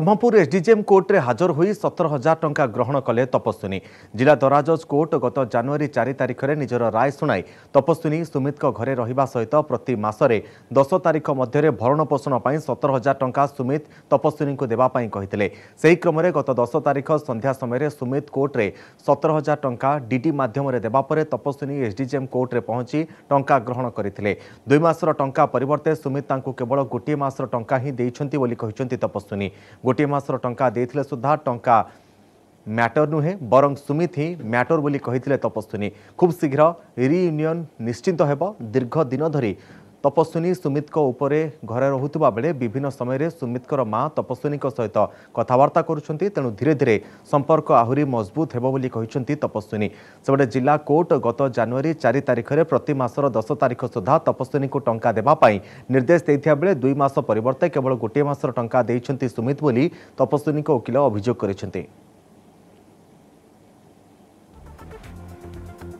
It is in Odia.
ବ୍ରହ୍ମପୁର ଏସ୍ଡିଜେଏମ୍ କୋର୍ଟରେ ହାଜର ହୋଇ ସତର ହଜାର ଟଙ୍କା ଗ୍ରହଣ କଲେ ତପସ୍ୱିନୀ ଜିଲ୍ଲା ଦରାଜଜ୍ କୋର୍ଟ ଗତ ଜାନୁଆରୀ ଚାରି ତାରିଖରେ ନିଜର ରାୟ ଶୁଣାଇ ତପସ୍ୱିନୀ ସୁମିତ୍ଙ୍କ ଘରେ ରହିବା ସହିତ ପ୍ରତି ମାସରେ ଦଶ ତାରିଖ ମଧ୍ୟରେ ଭରଣପୋଷଣ ପାଇଁ ସତର ହଜାର ଟଙ୍କା ସୁମିତ୍ ତପସ୍ୱିନୀଙ୍କୁ ଦେବା ପାଇଁ କହିଥିଲେ ସେହି କ୍ରମରେ ଗତ ଦଶ ତାରିଖ ସନ୍ଧ୍ୟା ସମୟରେ ସୁମିତ୍ କୋର୍ଟରେ ସତର ହଜାର ଟଙ୍କା ଡିଡି ମାଧ୍ୟମରେ ଦେବା ପରେ ତପସ୍ୱିନୀ ଏସ୍ଡିଜେଏମ୍ କୋର୍ଟରେ ପହଞ୍ଚି ଟଙ୍କା ଗ୍ରହଣ କରିଥିଲେ ଦୁଇ ମାସର ଟଙ୍କା ପରିବର୍ତ୍ତେ ସୁମିତ୍ ତାଙ୍କୁ କେବଳ ଗୋଟିଏ ମାସର ଟଙ୍କା ହିଁ ଦେଇଛନ୍ତି ବୋଲି କହିଛନ୍ତି ତପସ୍ୱିନୀ गोटे मसर टा दे सुधा टा मैटर नुहे बर सुमित ही मैटर बोली तपस्विनी खूब शीघ्र रियूनियन निश्चिंत हो दीर्घ दिन धरी तपस्वनी सुमितको उप घर बेले विभिन्न समयले सुमितको माँ तपस्वनी कथाबर्ता धीर धेरै सम्पर्क आहारी मजबुत हो तपस्वनी जिल्ला कोर्ट गत जानुवरी चारि तारिखले प्रतिमास दस तारिख सुधा तपस्वनी टा देपाई निर्देश दुई मास परिवर्ते केवल गोटे मास टाइम सुमित पनि तपस्वनीको उकिल अभियोग गरिन्छ